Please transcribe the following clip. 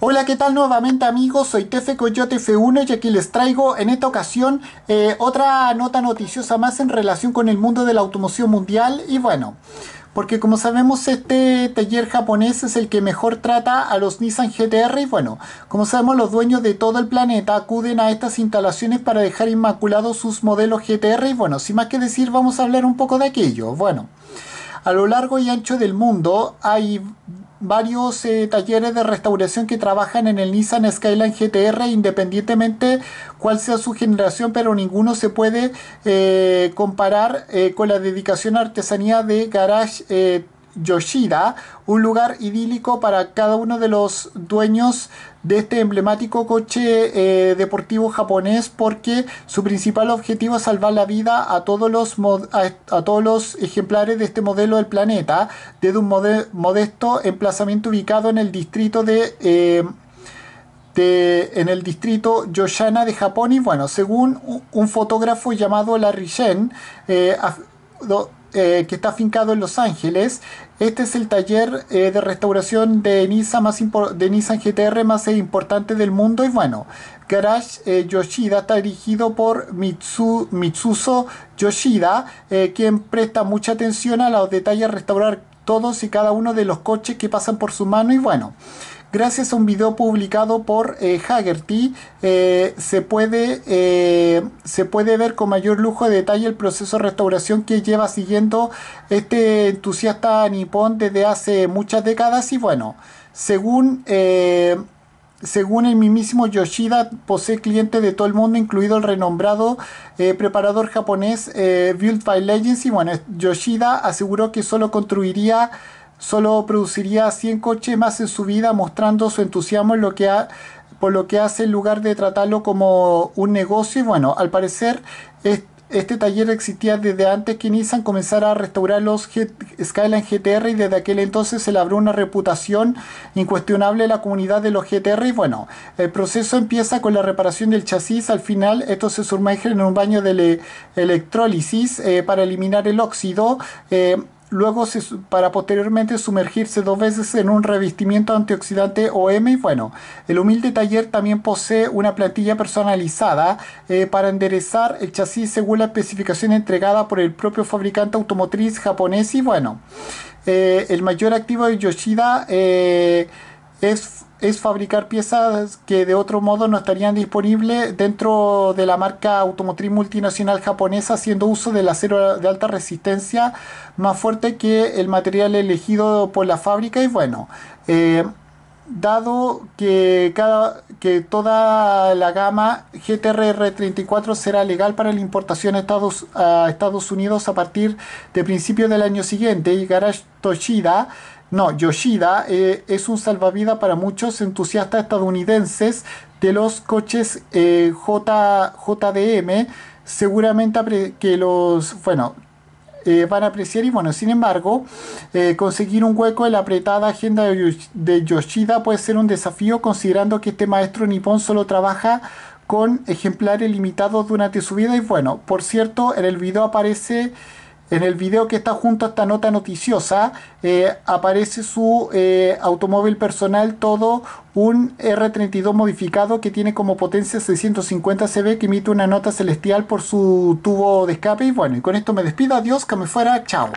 Hola, ¿qué tal nuevamente amigos? Soy Tefe Coyote F1 y aquí les traigo en esta ocasión eh, otra nota noticiosa más en relación con el mundo de la automoción mundial y bueno... Porque como sabemos este taller japonés es el que mejor trata a los Nissan GTR y bueno, como sabemos los dueños de todo el planeta acuden a estas instalaciones para dejar inmaculados sus modelos GTR y bueno, sin más que decir vamos a hablar un poco de aquello. Bueno, a lo largo y ancho del mundo hay varios eh, talleres de restauración que trabajan en el Nissan Skyline GTR independientemente cuál sea su generación, pero ninguno se puede eh, comparar eh, con la dedicación a artesanía de Garage Yoshida, un lugar idílico para cada uno de los dueños de este emblemático coche eh, deportivo japonés porque su principal objetivo es salvar la vida a todos los, a, todos los ejemplares de este modelo del planeta desde un modesto emplazamiento ubicado en el distrito eh, de... en el distrito Yoshana de Japón y bueno, según un, fotógrafo llamado Larry Shen, eh, eh, que está afincado en Los Ángeles. Este es el taller eh, de restauración de Nissan, más de GTR más eh, importante del mundo. Y bueno, Garage Yoshida está dirigido por Mitsu, Mitsuso Yoshida, quien presta mucha atención a los detalles, restaurar todos y cada uno de los coches que pasan por su mano. Y bueno, gracias a un video publicado por eh, Hagerty eh, se, puede, eh, se puede ver con mayor lujo de detalle el proceso de restauración que lleva siguiendo este entusiasta nipón desde hace muchas décadas y bueno, según... según el mismísimo Yoshida, posee clientes de todo el mundo, incluido el renombrado preparador japonés Build by Legends. Y bueno, Yoshida aseguró que solo construiría Solo produciría 100 coches más en su vida mostrando su entusiasmo en lo que ha, por lo que hace en lugar de tratarlo como un negocio. Y bueno, al parecer este, taller existía desde antes que Nissan comenzara a restaurar los Skyline GTR y desde aquel entonces se labró una reputación incuestionable en la comunidad de los GTR. Y bueno, el proceso empieza con la reparación del chasis. Al final, esto se sumerge en un baño de electrólisis eh, para eliminar el óxido. Eh, luego para posteriormente sumergirse dos veces en un revestimiento antioxidante OM. Bueno, el humilde taller también posee una plantilla personalizada eh, para enderezar el chasis según la especificación entregada por el propio fabricante automotriz japonés. Y bueno, eh, el mayor activo de Yoshida. Eh, es, fabricar piezas que de otro modo no estarían disponibles dentro de la marca automotriz multinacional japonesa, haciendo uso del acero de alta resistencia más fuerte que el material elegido por la fábrica. Y bueno, eh, dado que, cada, que toda la gama GTR-34 será legal para la importación a Estados, a Estados Unidos a partir de principios del año siguiente y Garage Toshida no, Yoshida eh, es un salvavidas para muchos entusiastas estadounidenses de los coches eh, JDM. Seguramente que los, bueno, eh, van a apreciar y bueno, sin embargo, conseguir un hueco en la apretada agenda de Yoshida puede ser un desafío considerando que este maestro nipón solo trabaja con ejemplares limitados durante su vida y bueno, por cierto, en el video aparece en el video que está junto a esta nota noticiosa eh, aparece su eh, automóvil personal, todo un R32 modificado que tiene como potencia 650 CV que emite una nota celestial por su tubo de escape. Y bueno, y con esto me despido, adiós, que me fuera, chao.